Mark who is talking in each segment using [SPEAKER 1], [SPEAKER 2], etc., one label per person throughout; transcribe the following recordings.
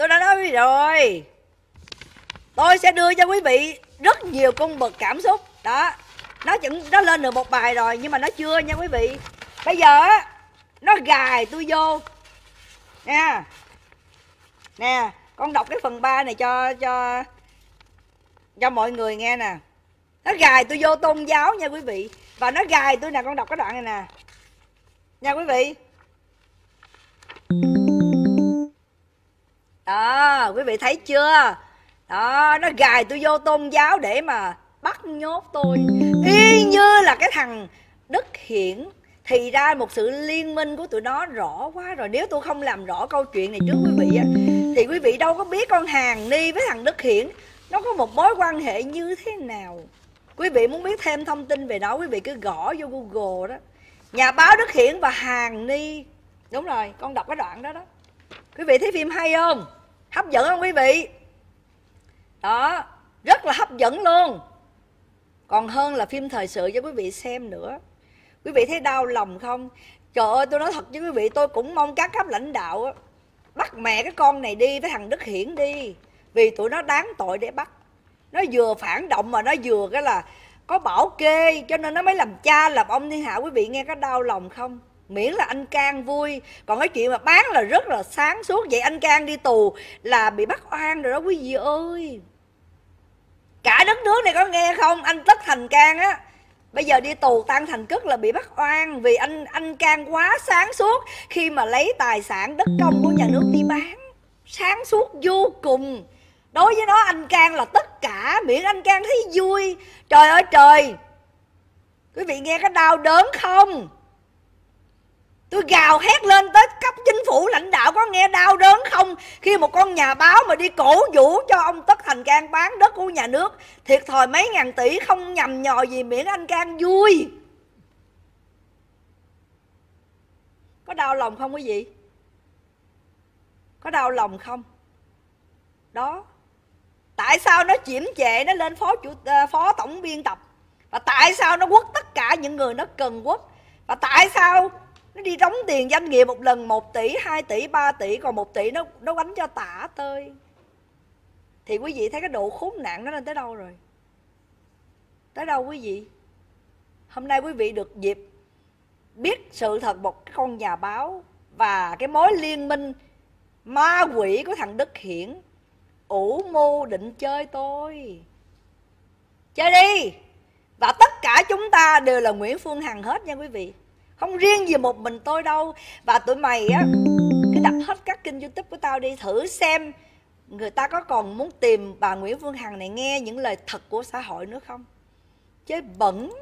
[SPEAKER 1] tôi đã nói rồi tôi sẽ đưa cho quý vị rất nhiều cung bậc cảm xúc đó nó vẫn nó lên được một bài rồi nhưng mà nó chưa nha quý vị bây giờ nó gài tôi vô nè nè con đọc cái phần 3 này cho cho cho mọi người nghe nè nó gài tôi vô tôn giáo nha quý vị và nó gài tôi nè con đọc cái đoạn này nè nha quý vị đó quý vị thấy chưa đó nó gài tôi vô tôn giáo để mà bắt nhốt tôi y như là cái thằng đức hiển thì ra một sự liên minh của tụi nó rõ quá rồi nếu tôi không làm rõ câu chuyện này trước quý vị á thì quý vị đâu có biết con hàng ni với thằng đức hiển nó có một mối quan hệ như thế nào quý vị muốn biết thêm thông tin về đó quý vị cứ gõ vô google đó nhà báo đức hiển và hàng ni đúng rồi con đọc cái đoạn đó đó quý vị thấy phim hay không hấp dẫn không quý vị đó rất là hấp dẫn luôn còn hơn là phim thời sự cho quý vị xem nữa quý vị thấy đau lòng không trời ơi tôi nói thật với quý vị tôi cũng mong các cấp lãnh đạo bắt mẹ cái con này đi với thằng đức hiển đi vì tụi nó đáng tội để bắt nó vừa phản động mà nó vừa cái là có bảo kê cho nên nó mới làm cha làm ông thiên hạ quý vị nghe có đau lòng không miễn là anh can vui còn cái chuyện mà bán là rất là sáng suốt vậy anh can đi tù là bị bắt oan rồi đó quý vị ơi cả đất nước này có nghe không anh tất thành can á bây giờ đi tù tăng thành cức là bị bắt oan vì anh anh can quá sáng suốt khi mà lấy tài sản đất công của nhà nước đi bán sáng suốt vô cùng đối với nó anh can là tất cả miễn anh can thấy vui trời ơi trời quý vị nghe cái đau đớn không Tôi gào hét lên tới cấp chính phủ lãnh đạo có nghe đau đớn không Khi một con nhà báo mà đi cổ vũ cho ông Tất Thành Cang bán đất của nhà nước Thiệt thòi mấy ngàn tỷ không nhầm nhò gì miễn anh Cang vui Có đau lòng không quý vị? Có đau lòng không? Đó Tại sao nó chiếm trệ nó lên phó chủ ờ, phó tổng biên tập Và tại sao nó quất tất cả những người nó cần quất Và tại sao nó đi đóng tiền doanh nghiệp một lần 1 tỷ 2 tỷ 3 tỷ còn 1 tỷ nó nó đánh cho tả tơi thì quý vị thấy cái độ khốn nạn nó lên tới đâu rồi tới đâu quý vị hôm nay quý vị được dịp biết sự thật một con nhà báo và cái mối liên minh ma quỷ của thằng đức hiển ủ mưu định chơi tôi chơi đi và tất cả chúng ta đều là nguyễn phương hằng hết nha quý vị không riêng gì một mình tôi đâu và tụi mày á cứ đập hết các kênh youtube của tao đi thử xem người ta có còn muốn tìm bà nguyễn phương hằng này nghe những lời thật của xã hội nữa không chứ bẩn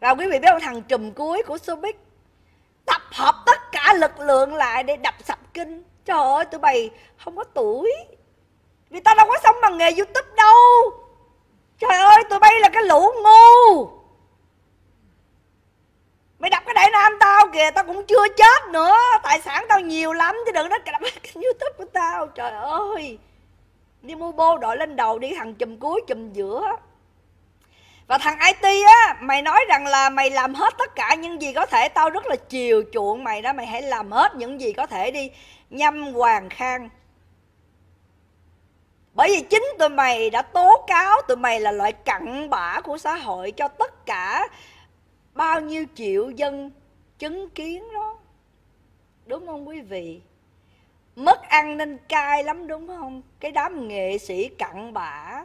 [SPEAKER 1] và quý vị biết ông thằng trùm cuối của showbiz tập hợp tất cả lực lượng lại để đập sập kinh trời ơi tụi mày không có tuổi vì tao đâu có sống bằng nghề youtube đâu trời ơi tụi bay là cái lũ ngu mày đập cái đại nam tao kìa tao cũng chưa chết nữa tài sản tao nhiều lắm chứ đừng nói đập cái youtube của tao trời ơi đi mua bô đội lên đầu đi thằng chùm cuối chùm giữa và thằng IT á, mày nói rằng là mày làm hết tất cả những gì có thể Tao rất là chiều chuộng mày đó, mày hãy làm hết những gì có thể đi Nhâm Hoàng Khang Bởi vì chính tụi mày đã tố cáo tụi mày là loại cặn bã của xã hội cho tất cả bao nhiêu triệu dân chứng kiến đó đúng không quý vị mất ăn nên cay lắm đúng không cái đám nghệ sĩ cặn bã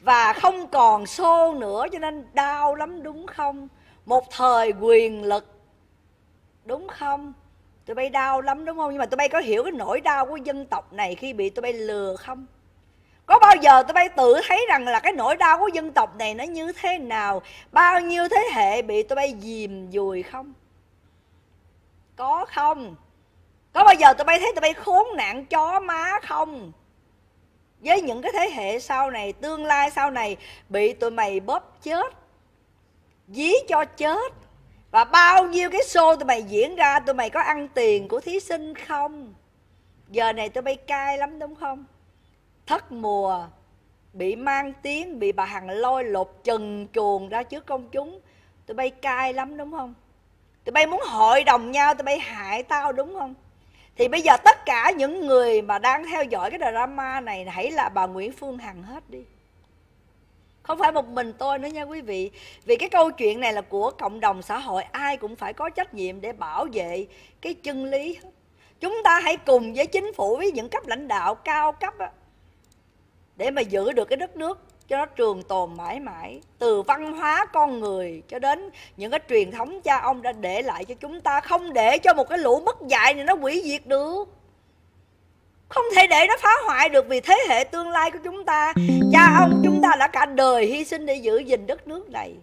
[SPEAKER 1] và không còn xô nữa cho nên đau lắm đúng không một thời quyền lực đúng không tụi bay đau lắm đúng không nhưng mà tụi bay có hiểu cái nỗi đau của dân tộc này khi bị tụi bay lừa không có bao giờ tụi bay tự thấy rằng là cái nỗi đau của dân tộc này nó như thế nào bao nhiêu thế hệ bị tụi bay dìm dùi không có không có bao giờ tụi bay thấy tụi bay khốn nạn chó má không với những cái thế hệ sau này tương lai sau này bị tụi mày bóp chết dí cho chết và bao nhiêu cái show tụi mày diễn ra tụi mày có ăn tiền của thí sinh không giờ này tụi bay cay lắm đúng không thất mùa bị mang tiếng bị bà hằng lôi lột trần chuồng ra trước công chúng tụi bay cay lắm đúng không tụi bay muốn hội đồng nhau tụi bay hại tao đúng không thì bây giờ tất cả những người mà đang theo dõi cái drama này hãy là bà nguyễn phương hằng hết đi không phải một mình tôi nữa nha quý vị vì cái câu chuyện này là của cộng đồng xã hội ai cũng phải có trách nhiệm để bảo vệ cái chân lý chúng ta hãy cùng với chính phủ với những cấp lãnh đạo cao cấp á, để mà giữ được cái đất nước cho nó trường tồn mãi mãi từ văn hóa con người cho đến những cái truyền thống cha ông đã để lại cho chúng ta không để cho một cái lũ mất dạy này nó hủy diệt được không thể để nó phá hoại được vì thế hệ tương lai của chúng ta cha ông chúng ta đã cả đời hy sinh để giữ gìn đất nước này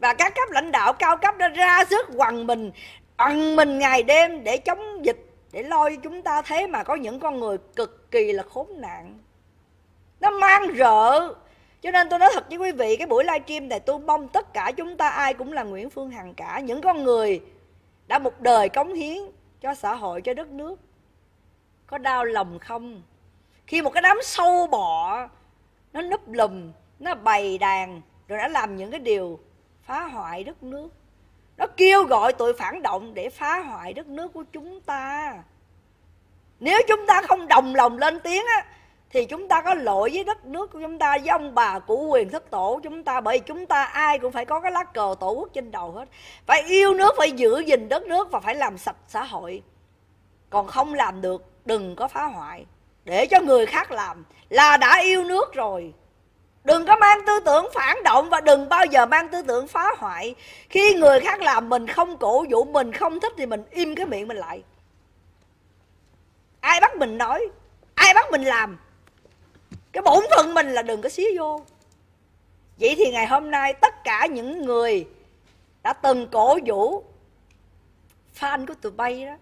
[SPEAKER 1] và các cấp lãnh đạo cao cấp đã ra sức quằn mình ăn mình ngày đêm để chống dịch để lo cho chúng ta thế mà có những con người cực kỳ là khốn nạn răng rợ cho nên tôi nói thật với quý vị cái buổi livestream này tôi mong tất cả chúng ta ai cũng là Nguyễn Phương Hằng cả những con người đã một đời cống hiến cho xã hội cho đất nước có đau lòng không khi một cái đám sâu bọ nó núp lùm nó bày đàn rồi đã làm những cái điều phá hoại đất nước nó kêu gọi tội phản động để phá hoại đất nước của chúng ta nếu chúng ta không đồng lòng lên tiếng á thì chúng ta có lỗi với đất nước của chúng ta với ông bà của quyền thất tổ chúng ta bởi vì chúng ta ai cũng phải có cái lá cờ tổ quốc trên đầu hết phải yêu nước phải giữ gìn đất nước và phải làm sạch xã hội còn không làm được đừng có phá hoại để cho người khác làm là đã yêu nước rồi đừng có mang tư tưởng phản động và đừng bao giờ mang tư tưởng phá hoại khi người khác làm mình không cổ vũ mình không thích thì mình im cái miệng mình lại ai bắt mình nói ai bắt mình làm cái bổn phận mình là đừng có xía vô vậy thì ngày hôm nay tất cả những người đã từng cổ vũ fan của tụi bay đó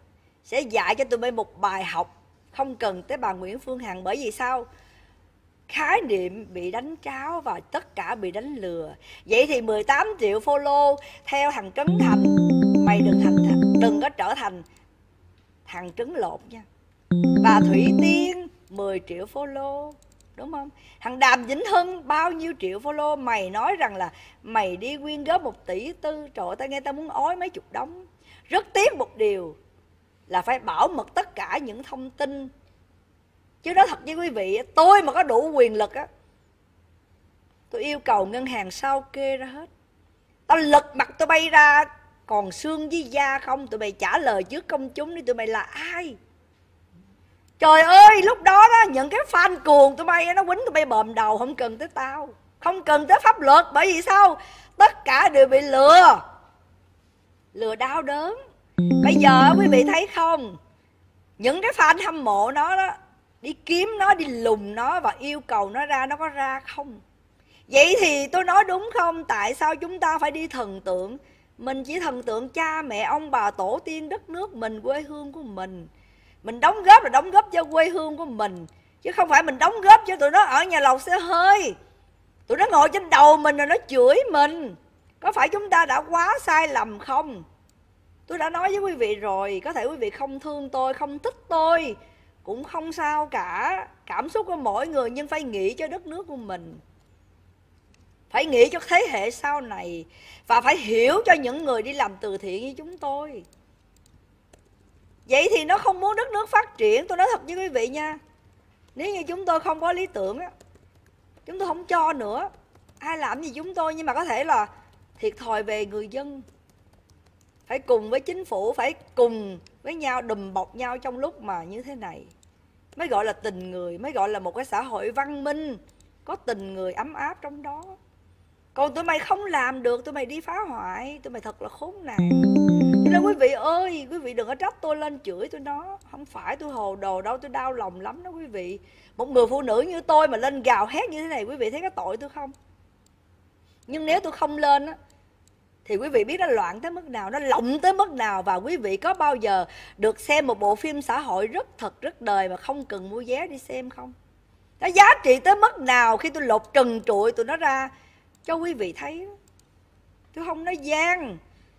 [SPEAKER 1] sẽ dạy cho tụi bay một bài học không cần tới bà Nguyễn Phương Hằng bởi vì sao khái niệm bị đánh tráo và tất cả bị đánh lừa vậy thì 18 triệu follow theo thằng Trấn Thành mày đừng thành đừng có trở thành thằng trứng lộn nha bà Thủy Tiên 10 triệu follow đúng không thằng đàm vĩnh hưng bao nhiêu triệu follow mày nói rằng là mày đi quyên góp một tỷ tư trời ơi tao nghe tao muốn ói mấy chục đống rất tiếc một điều là phải bảo mật tất cả những thông tin chứ nói thật với quý vị tôi mà có đủ quyền lực á tôi yêu cầu ngân hàng sao kê ra hết tao lật mặt tôi bay ra còn xương với da không tụi mày trả lời trước công chúng đi tụi mày là ai trời ơi lúc đó đó những cái fan cuồng tụi bay nó quýnh tụi bay bòm đầu không cần tới tao không cần tới pháp luật bởi vì sao tất cả đều bị lừa lừa đau đớn bây giờ quý vị thấy không những cái fan hâm mộ nó đó đi kiếm nó đi lùng nó và yêu cầu nó ra nó có ra không vậy thì tôi nói đúng không tại sao chúng ta phải đi thần tượng mình chỉ thần tượng cha mẹ ông bà tổ tiên đất nước mình quê hương của mình mình đóng góp là đóng góp cho quê hương của mình chứ không phải mình đóng góp cho tụi nó ở nhà lầu xe hơi tụi nó ngồi trên đầu mình rồi nó chửi mình có phải chúng ta đã quá sai lầm không tôi đã nói với quý vị rồi có thể quý vị không thương tôi không thích tôi cũng không sao cả cảm xúc của mỗi người nhưng phải nghĩ cho đất nước của mình phải nghĩ cho thế hệ sau này và phải hiểu cho những người đi làm từ thiện như chúng tôi vậy thì nó không muốn đất nước phát triển tôi nói thật với quý vị nha nếu như chúng tôi không có lý tưởng chúng tôi không cho nữa ai làm gì chúng tôi nhưng mà có thể là thiệt thòi về người dân phải cùng với chính phủ phải cùng với nhau đùm bọc nhau trong lúc mà như thế này mới gọi là tình người mới gọi là một cái xã hội văn minh có tình người ấm áp trong đó còn tụi mày không làm được tụi mày đi phá hoại tụi mày thật là khốn nạn quý vị ơi quý vị đừng có trách tôi lên chửi tôi nó không phải tôi hồ đồ đâu tôi đau lòng lắm đó quý vị một người phụ nữ như tôi mà lên gào hét như thế này quý vị thấy có tội tôi không nhưng nếu tôi không lên á thì quý vị biết nó loạn tới mức nào nó lộng tới mức nào và quý vị có bao giờ được xem một bộ phim xã hội rất thật rất đời mà không cần mua vé đi xem không nó giá trị tới mức nào khi tôi lột trần trụi tụi nó ra cho quý vị thấy tôi không nói gian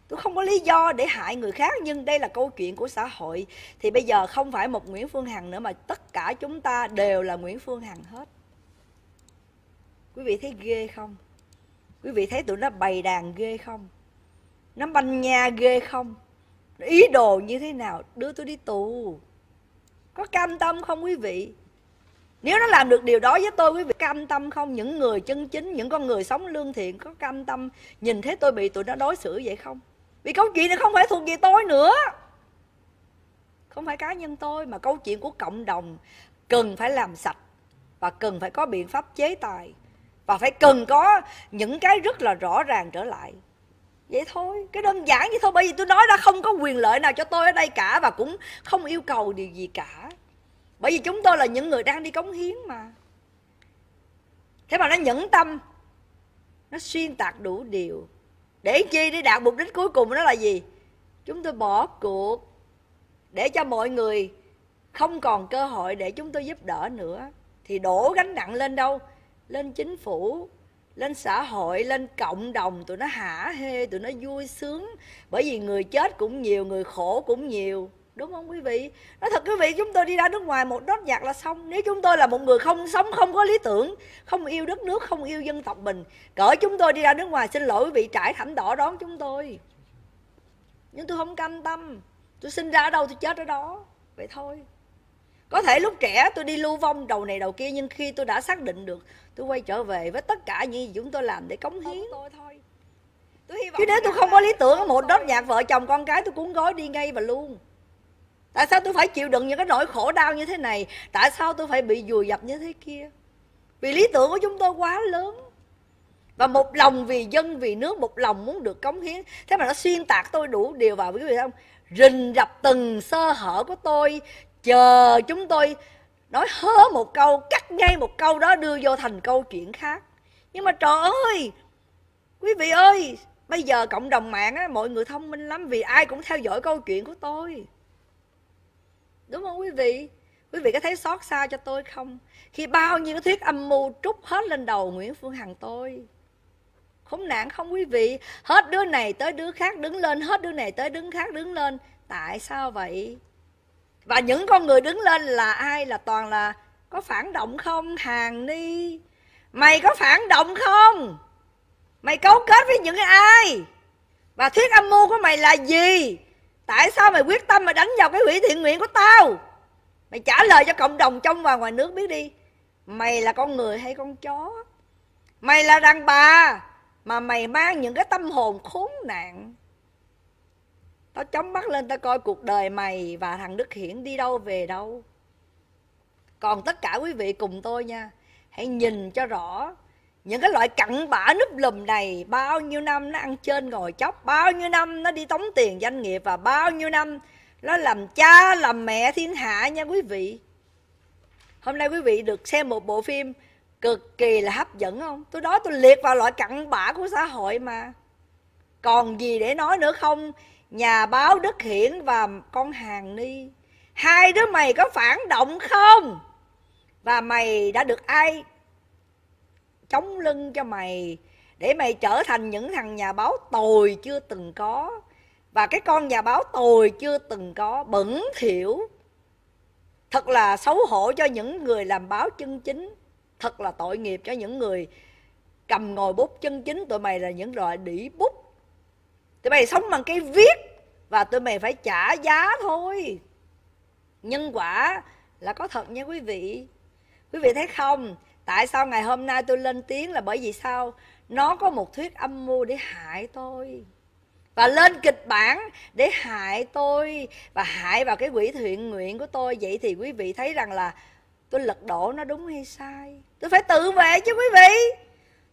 [SPEAKER 1] tôi không có lý do để hại người khác nhưng đây là câu chuyện của xã hội thì bây giờ không phải một nguyễn phương hằng nữa mà tất cả chúng ta đều là nguyễn phương hằng hết quý vị thấy ghê không quý vị thấy tụi nó bày đàn ghê không nó banh nha ghê không ý đồ như thế nào đưa tôi đi tù có cam tâm không quý vị nếu nó làm được điều đó với tôi quý vị cam tâm không những người chân chính những con người sống lương thiện có cam tâm nhìn thấy tôi bị tụi nó đối xử vậy không vì câu chuyện này không phải thuộc về tôi nữa không phải cá nhân tôi mà câu chuyện của cộng đồng cần phải làm sạch và cần phải có biện pháp chế tài và phải cần có những cái rất là rõ ràng trở lại vậy thôi cái đơn giản vậy thôi bởi vì tôi nói đã không có quyền lợi nào cho tôi ở đây cả và cũng không yêu cầu điều gì cả bởi vì chúng tôi là những người đang đi cống hiến mà thế mà nó nhẫn tâm nó xuyên tạc đủ điều để chi để đạt mục đích cuối cùng đó là gì chúng tôi bỏ cuộc để cho mọi người không còn cơ hội để chúng tôi giúp đỡ nữa thì đổ gánh nặng lên đâu lên chính phủ lên xã hội lên cộng đồng tụi nó hả hê tụi nó vui sướng bởi vì người chết cũng nhiều người khổ cũng nhiều đúng không quý vị nói thật quý vị chúng tôi đi ra nước ngoài một đốt nhạc là xong nếu chúng tôi là một người không sống không có lý tưởng không yêu đất nước không yêu dân tộc mình cỡ chúng tôi đi ra nước ngoài xin lỗi quý vị trải thảm đỏ đón chúng tôi nhưng tôi không cam tâm tôi sinh ra ở đâu tôi chết ở đó vậy thôi có thể lúc trẻ tôi đi lưu vong đầu này đầu kia nhưng khi tôi đã xác định được tôi quay trở về với tất cả những gì chúng tôi làm để cống hiến tôi thôi tôi hy vọng chứ nếu tôi không có lý tưởng một đốt nhạc vợ chồng con cái tôi cuốn gói đi ngay và luôn tại sao tôi phải chịu đựng những cái nỗi khổ đau như thế này tại sao tôi phải bị dùi dập như thế kia vì lý tưởng của chúng tôi quá lớn và một lòng vì dân vì nước một lòng muốn được cống hiến thế mà nó xuyên tạc tôi đủ điều vào quý vị không rình rập từng sơ hở của tôi chờ chúng tôi nói hớ một câu cắt ngay một câu đó đưa vô thành câu chuyện khác nhưng mà trời ơi quý vị ơi bây giờ cộng đồng mạng á mọi người thông minh lắm vì ai cũng theo dõi câu chuyện của tôi đúng không quý vị quý vị có thấy xót xa cho tôi không khi bao nhiêu thuyết âm mưu trút hết lên đầu nguyễn phương hằng tôi khốn nạn không quý vị hết đứa này tới đứa khác đứng lên hết đứa này tới đứa khác đứng lên tại sao vậy và những con người đứng lên là ai là toàn là có phản động không hàng ni mày có phản động không mày cấu kết với những ai và thuyết âm mưu của mày là gì Tại sao mày quyết tâm mà đánh vào cái hủy thiện nguyện của tao Mày trả lời cho cộng đồng trong và ngoài nước biết đi Mày là con người hay con chó Mày là đàn bà Mà mày mang những cái tâm hồn khốn nạn Tao chóng mắt lên tao coi cuộc đời mày và thằng Đức Hiển đi đâu về đâu Còn tất cả quý vị cùng tôi nha Hãy nhìn cho rõ những cái loại cặn bã núp lùm này bao nhiêu năm nó ăn trên ngồi chóc bao nhiêu năm nó đi tống tiền doanh nghiệp và bao nhiêu năm nó làm cha làm mẹ thiên hạ nha quý vị hôm nay quý vị được xem một bộ phim cực kỳ là hấp dẫn không tôi đó tôi liệt vào loại cặn bã của xã hội mà còn gì để nói nữa không nhà báo đức hiển và con hàng ni hai đứa mày có phản động không và mày đã được ai chống lưng cho mày để mày trở thành những thằng nhà báo tồi chưa từng có và cái con nhà báo tồi chưa từng có bẩn thỉu thật là xấu hổ cho những người làm báo chân chính thật là tội nghiệp cho những người cầm ngồi bút chân chính tụi mày là những loại đĩ bút tụi mày sống bằng cái viết và tụi mày phải trả giá thôi nhân quả là có thật nha quý vị quý vị thấy không tại sao ngày hôm nay tôi lên tiếng là bởi vì sao nó có một thuyết âm mưu để hại tôi và lên kịch bản để hại tôi và hại vào cái quỹ thiện nguyện của tôi vậy thì quý vị thấy rằng là tôi lật đổ nó đúng hay sai tôi phải tự vệ chứ quý vị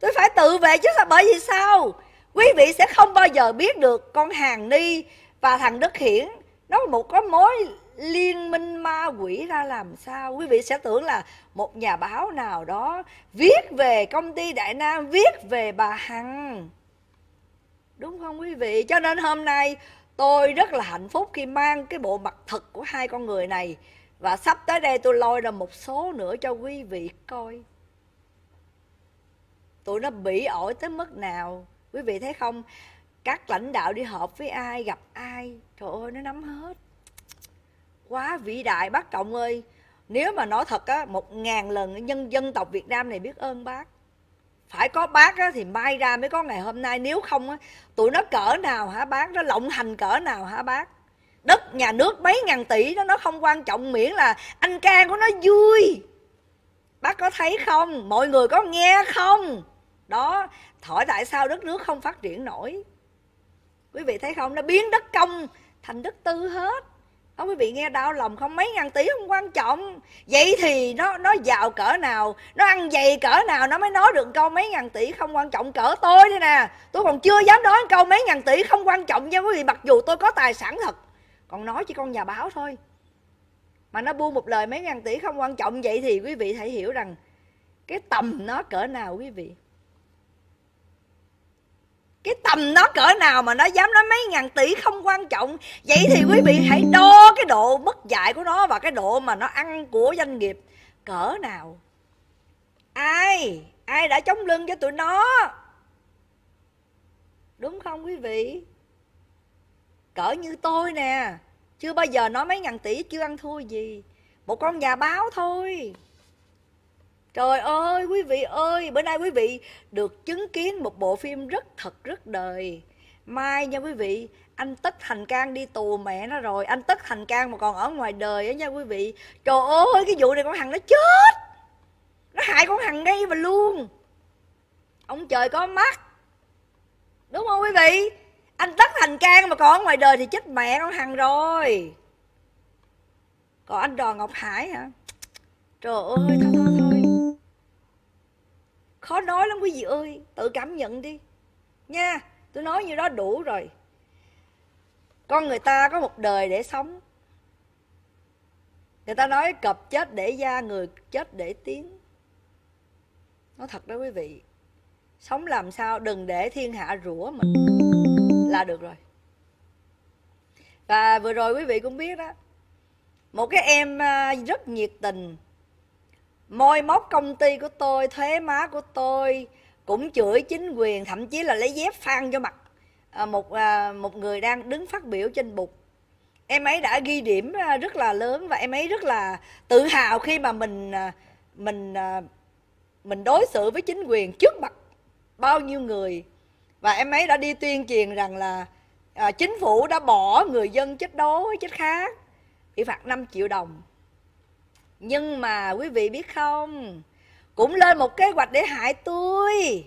[SPEAKER 1] tôi phải tự vệ chứ sao bởi vì sao quý vị sẽ không bao giờ biết được con hàng ni và thằng đức hiển nó một có mối liên minh ma quỷ ra làm sao quý vị sẽ tưởng là một nhà báo nào đó viết về công ty đại nam viết về bà hằng đúng không quý vị cho nên hôm nay tôi rất là hạnh phúc khi mang cái bộ mặt thật của hai con người này và sắp tới đây tôi lôi ra một số nữa cho quý vị coi tụi nó bị ổi tới mức nào quý vị thấy không các lãnh đạo đi họp với ai gặp ai trời ơi nó nắm hết quá vĩ đại bác Cộng ơi Nếu mà nói thật á Một ngàn lần nhân dân tộc Việt Nam này biết ơn bác phải có bác á, thì mai ra mới có ngày hôm nay nếu không á, tụi nó cỡ nào hả bác nó lộng hành cỡ nào hả bác đất nhà nước mấy ngàn tỷ đó nó không quan trọng miễn là anh ca của nó vui bác có thấy không mọi người có nghe không đó hỏi tại sao đất nước không phát triển nổi quý vị thấy không nó biến đất công thành đất tư hết ông quý vị nghe đau lòng không mấy ngàn tỷ không quan trọng vậy thì nó nó giàu cỡ nào nó ăn dày cỡ nào nó mới nói được câu mấy ngàn tỷ không quan trọng cỡ tôi đây nè tôi còn chưa dám nói câu mấy ngàn tỷ không quan trọng nha quý vị mặc dù tôi có tài sản thật còn nói chỉ con nhà báo thôi mà nó buông một lời mấy ngàn tỷ không quan trọng vậy thì quý vị hãy hiểu rằng cái tầm nó cỡ nào quý vị cái tầm nó cỡ nào mà nó dám nói mấy ngàn tỷ không quan trọng vậy thì quý vị hãy đo cái độ bất dạy của nó và cái độ mà nó ăn của doanh nghiệp cỡ nào ai ai đã chống lưng cho tụi nó đúng không quý vị cỡ như tôi nè chưa bao giờ nói mấy ngàn tỷ chưa ăn thua gì một con nhà báo thôi Trời ơi quý vị ơi, bữa nay quý vị được chứng kiến một bộ phim rất thật rất đời. Mai nha quý vị, anh Tất Thành Cang đi tù mẹ nó rồi, anh Tất Thành Cang mà còn ở ngoài đời á nha quý vị. Trời ơi, cái vụ này con Hằng nó chết. Nó hại con Hằng ngay mà luôn. Ông trời có mắt. Đúng không quý vị? Anh Tất Thành Cang mà còn ở ngoài đời thì chết mẹ con Hằng rồi. Còn anh Đò Ngọc Hải hả? Trời ơi, khó nói lắm quý vị ơi tự cảm nhận đi nha tôi nói như đó đủ rồi con người ta có một đời để sống người ta nói cọp chết để da người chết để tiếng nói thật đó quý vị sống làm sao đừng để thiên hạ rủa mình là được rồi và vừa rồi quý vị cũng biết đó một cái em à, rất nhiệt tình Môi móc công ty của tôi, thuế má của tôi cũng chửi chính quyền, thậm chí là lấy dép phan cho mặt à, một à, một người đang đứng phát biểu trên bục. Em ấy đã ghi điểm à, rất là lớn và em ấy rất là tự hào khi mà mình mình mình đối xử với chính quyền trước mặt bao nhiêu người và em ấy đã đi tuyên truyền rằng là chính phủ đã bỏ người dân chết đói chết khát bị phạt 5 triệu đồng nhưng mà quý vị biết không Cũng lên một kế hoạch để hại tôi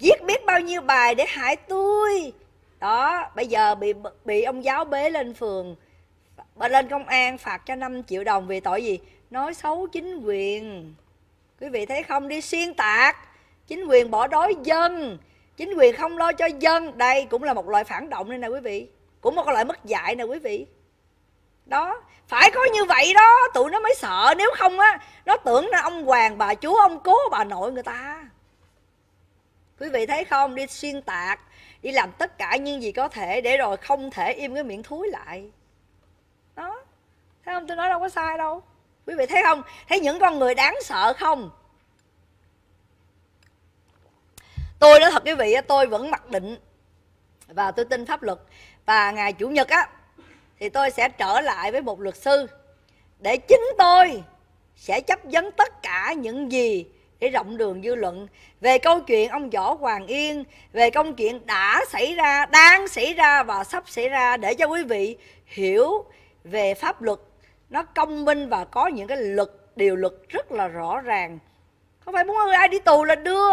[SPEAKER 1] Viết biết bao nhiêu bài để hại tôi Đó bây giờ bị bị ông giáo bế lên phường Lên công an phạt cho 5 triệu đồng vì tội gì Nói xấu chính quyền Quý vị thấy không đi xuyên tạc Chính quyền bỏ đói dân Chính quyền không lo cho dân Đây cũng là một loại phản động đây nè quý vị Cũng một loại mất dạy nè quý vị đó phải có như vậy đó tụi nó mới sợ nếu không á nó tưởng là ông hoàng bà chúa ông cố bà nội người ta quý vị thấy không đi xuyên tạc đi làm tất cả những gì có thể để rồi không thể im cái miệng thúi lại đó thấy không tôi nói đâu có sai đâu quý vị thấy không thấy những con người đáng sợ không tôi nói thật quý vị tôi vẫn mặc định và tôi tin pháp luật và ngày chủ nhật á thì tôi sẽ trở lại với một luật sư để chính tôi sẽ chấp vấn tất cả những gì để rộng đường dư luận về câu chuyện ông võ hoàng yên về câu chuyện đã xảy ra đang xảy ra và sắp xảy ra để cho quý vị hiểu về pháp luật nó công minh và có những cái luật điều luật rất là rõ ràng không phải muốn ai đi tù là đưa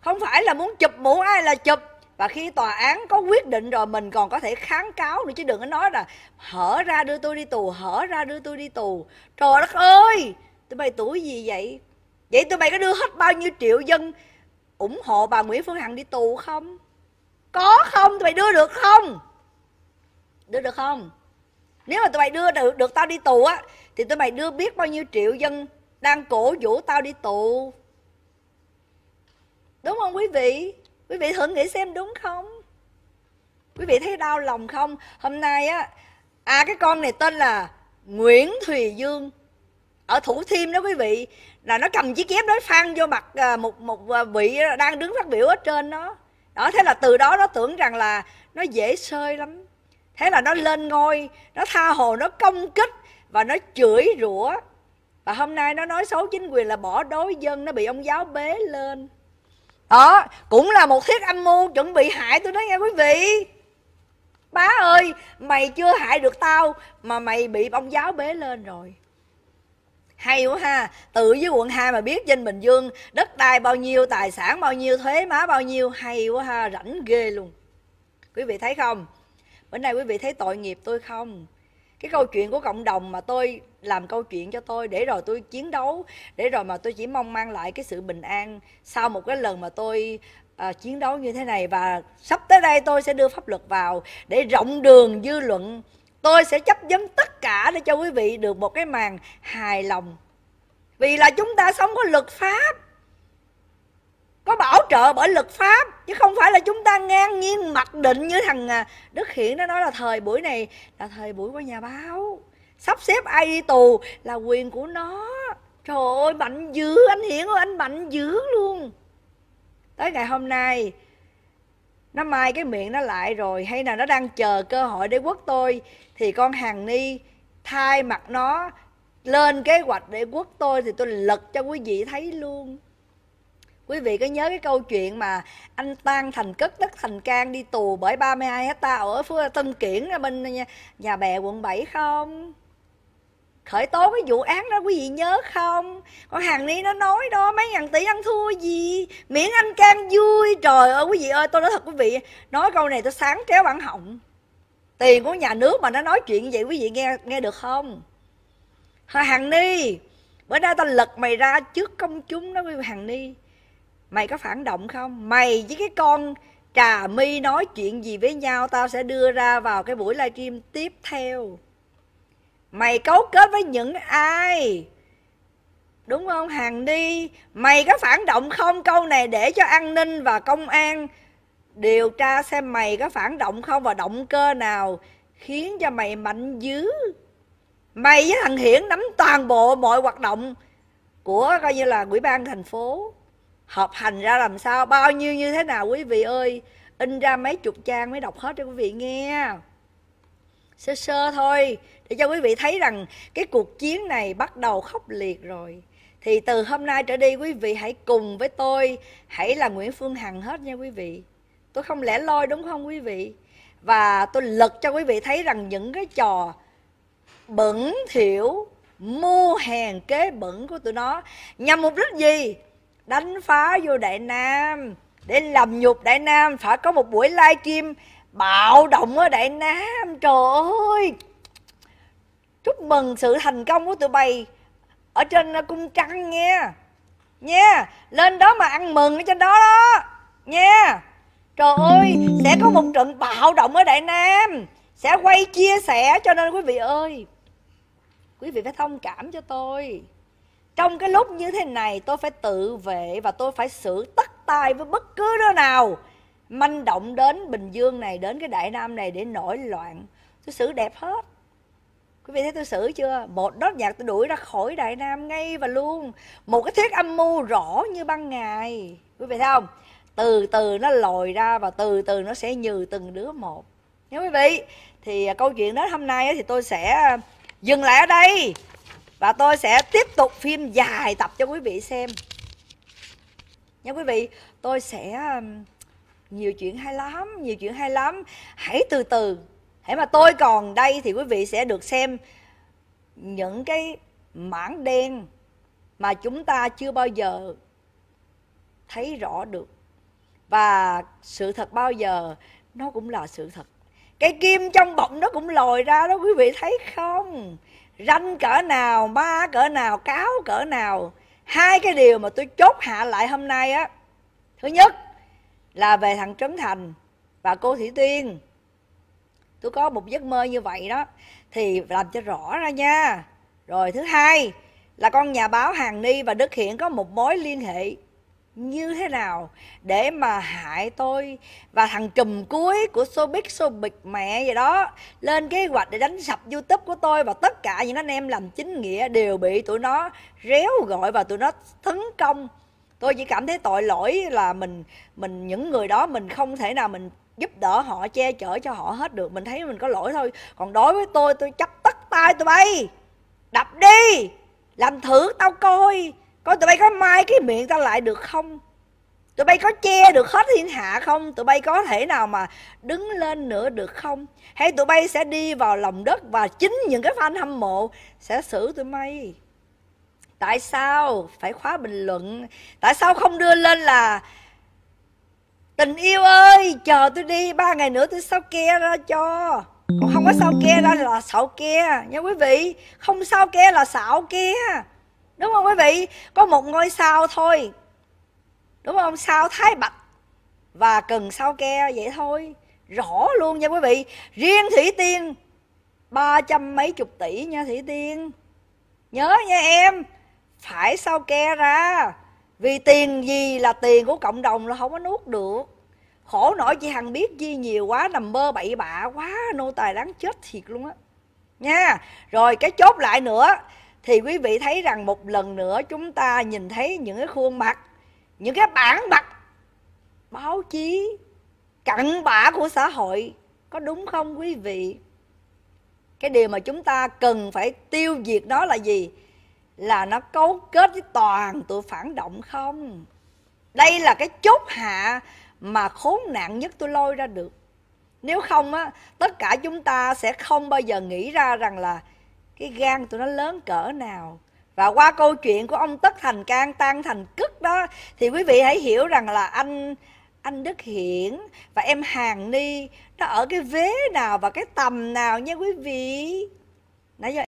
[SPEAKER 1] không phải là muốn chụp mũ ai là chụp và khi tòa án có quyết định rồi mình còn có thể kháng cáo nữa chứ đừng có nói là hở ra đưa tôi đi tù hở ra đưa tôi đi tù trời đất ơi tụi bay tuổi gì vậy vậy tụi bay có đưa hết bao nhiêu triệu dân ủng hộ bà nguyễn phương hằng đi tù không có không tụi bay đưa được không đưa được không nếu mà tụi bay đưa được được tao đi tù á thì tụi bay đưa biết bao nhiêu triệu dân đang cổ vũ tao đi tù đúng không quý vị quý vị thử nghĩ xem đúng không quý vị thấy đau lòng không hôm nay á à cái con này tên là nguyễn thùy dương ở thủ thiêm đó quý vị là nó cầm chiếc kép đó phan vô mặt à, một một à, vị đang đứng phát biểu ở trên nó đó thế là từ đó nó tưởng rằng là nó dễ sơi lắm thế là nó lên ngôi nó tha hồ nó công kích và nó chửi rủa và hôm nay nó nói xấu chính quyền là bỏ đối dân nó bị ông giáo bế lên đó ờ, cũng là một thiết âm mưu chuẩn bị hại tôi nói nghe quý vị bá ơi mày chưa hại được tao mà mày bị bông giáo bế lên rồi hay quá ha tự với quận 2 mà biết trên bình dương đất đai bao nhiêu tài sản bao nhiêu thuế má bao nhiêu hay quá ha rảnh ghê luôn quý vị thấy không bữa nay quý vị thấy tội nghiệp tôi không cái câu chuyện của cộng đồng mà tôi làm câu chuyện cho tôi để rồi tôi chiến đấu để rồi mà tôi chỉ mong mang lại cái sự bình an sau một cái lần mà tôi à, chiến đấu như thế này và sắp tới đây tôi sẽ đưa pháp luật vào để rộng đường dư luận tôi sẽ chấp vấn tất cả để cho quý vị được một cái màn hài lòng vì là chúng ta sống có luật pháp có bảo trợ bởi luật pháp chứ không phải là chúng ta ngang nhiên mặc định như thằng à, đức hiển nó nói là thời buổi này là thời buổi của nhà báo sắp xếp ai đi tù là quyền của nó trời ơi mạnh dữ anh hiển ơi anh mạnh dữ luôn tới ngày hôm nay nó mai cái miệng nó lại rồi hay là nó đang chờ cơ hội để quất tôi thì con hàng ni thay mặt nó lên kế hoạch để quất tôi thì tôi lật cho quý vị thấy luôn Quý vị có nhớ cái câu chuyện mà anh Tan Thành cất đất thành can đi tù bởi 32 hecta ở Tân Kiển bên nhà bè quận 7 không? Khởi tố cái vụ án đó quý vị nhớ không? Con hàng ni nó nói đó mấy ngàn tỷ ăn thua gì Miễn anh can vui Trời ơi quý vị ơi tôi nói thật quý vị Nói câu này tôi sáng tréo bản họng Tiền của nhà nước mà nó nói chuyện vậy quý vị nghe nghe được không? Hàng ni Bữa nay ta lật mày ra trước công chúng đó quý vị Hàng ni mày có phản động không mày với cái con trà mi nói chuyện gì với nhau tao sẽ đưa ra vào cái buổi livestream tiếp theo mày cấu kết với những ai đúng không hằng đi mày có phản động không câu này để cho an ninh và công an điều tra xem mày có phản động không và động cơ nào khiến cho mày mạnh dữ
[SPEAKER 2] mày với thằng hiển
[SPEAKER 1] nắm toàn bộ mọi hoạt động của coi như là quỹ ban thành phố hợp hành ra làm sao bao nhiêu như thế nào quý vị ơi in ra mấy chục trang mới đọc hết cho quý vị nghe sơ sơ thôi để cho quý vị thấy rằng cái cuộc chiến này bắt đầu khốc liệt rồi thì từ hôm nay trở đi quý vị hãy cùng với tôi hãy là nguyễn phương hằng hết nha quý vị tôi không lẻ loi đúng không quý vị và tôi lật cho quý vị thấy rằng những cái trò bẩn thỉu mua hàng kế bẩn của tụi nó nhằm mục đích gì đánh phá vô đại nam để làm nhục đại nam phải có một buổi livestream bạo động ở đại nam trời ơi chúc mừng sự thành công của tụi bay ở trên cung trăng nha nha lên đó mà ăn mừng ở trên đó đó nha trời ơi sẽ có một trận bạo động ở đại nam sẽ quay chia sẻ cho nên quý vị ơi quý vị phải thông cảm cho tôi trong cái lúc như thế này tôi phải tự vệ và tôi phải xử tất tay với bất cứ đứa nào manh động đến bình dương này đến cái đại nam này để nổi loạn tôi xử đẹp hết quý vị thấy tôi xử chưa một đốt nhạc tôi đuổi ra khỏi đại nam ngay và luôn một cái thuyết âm mưu rõ như ban ngày quý vị thấy không từ từ nó lồi ra và từ từ nó sẽ nhừ từng đứa một nhớ quý vị thì câu chuyện đó hôm nay thì tôi sẽ dừng lại ở đây và tôi sẽ tiếp tục phim dài tập cho quý vị xem nha quý vị tôi sẽ um, nhiều chuyện hay lắm nhiều chuyện hay lắm hãy từ từ hãy mà tôi còn đây thì quý vị sẽ được xem những cái mảng đen mà chúng ta chưa bao giờ thấy rõ được và sự thật bao giờ nó cũng là sự thật cái kim trong bọng nó cũng lòi ra đó quý vị thấy không ranh cỡ nào ma cỡ nào cáo cỡ nào hai cái điều mà tôi chốt hạ lại hôm nay á thứ nhất là về thằng trấn thành và cô Thủy Tiên tôi có một giấc mơ như vậy đó thì làm cho rõ ra nha rồi thứ hai là con nhà báo hàng ni và đức Hiển có một mối liên hệ như thế nào để mà hại tôi và thằng trùm cuối của showbiz showbiz mẹ gì đó lên kế hoạch để đánh sập youtube của tôi và tất cả những anh em làm chính nghĩa đều bị tụi nó réo gọi và tụi nó tấn công tôi chỉ cảm thấy tội lỗi là mình mình những người đó mình không thể nào mình giúp đỡ họ che chở cho họ hết được mình thấy mình có lỗi thôi còn đối với tôi tôi chấp tất tay tụi bay đập đi làm thử tao coi coi tụi bay có mai cái miệng ta lại được không tụi bay có che được hết thiên hạ không tụi bay có thể nào mà đứng lên nữa được không hay tụi bay sẽ đi vào lòng đất và chính những cái fan hâm mộ sẽ xử tụi bay tại sao phải khóa bình luận tại sao không đưa lên là tình yêu ơi chờ tôi đi ba ngày nữa tôi sao ke ra cho không có sao ke ra là xạo ke nha quý vị không sao ke là xạo ke đúng không quý vị có một ngôi sao thôi đúng không sao thái bạch và cần sao ke vậy thôi rõ luôn nha quý vị riêng thủy tiên ba trăm mấy chục tỷ nha thủy tiên nhớ nha em phải sao ke ra vì tiền gì là tiền của cộng đồng là không có nuốt được khổ nổi chị hằng biết chi nhiều quá nằm bơ bậy bạ quá nô tài đáng chết thiệt luôn á nha rồi cái chốt lại nữa thì quý vị thấy rằng một lần nữa chúng ta nhìn thấy những cái khuôn mặt những cái bản mặt báo chí cặn bã của xã hội có đúng không quý vị cái điều mà chúng ta cần phải tiêu diệt đó là gì là nó cấu kết với toàn tụi phản động không đây là cái chốt hạ mà khốn nạn nhất tôi lôi ra được nếu không á tất cả chúng ta sẽ không bao giờ nghĩ ra rằng là cái gan tụi nó lớn cỡ nào và qua câu chuyện của ông tất thành can tan thành cức đó thì quý vị hãy hiểu rằng là anh anh đức hiển và em hàng ni nó ở cái vế nào và cái tầm nào nha quý vị nãy giờ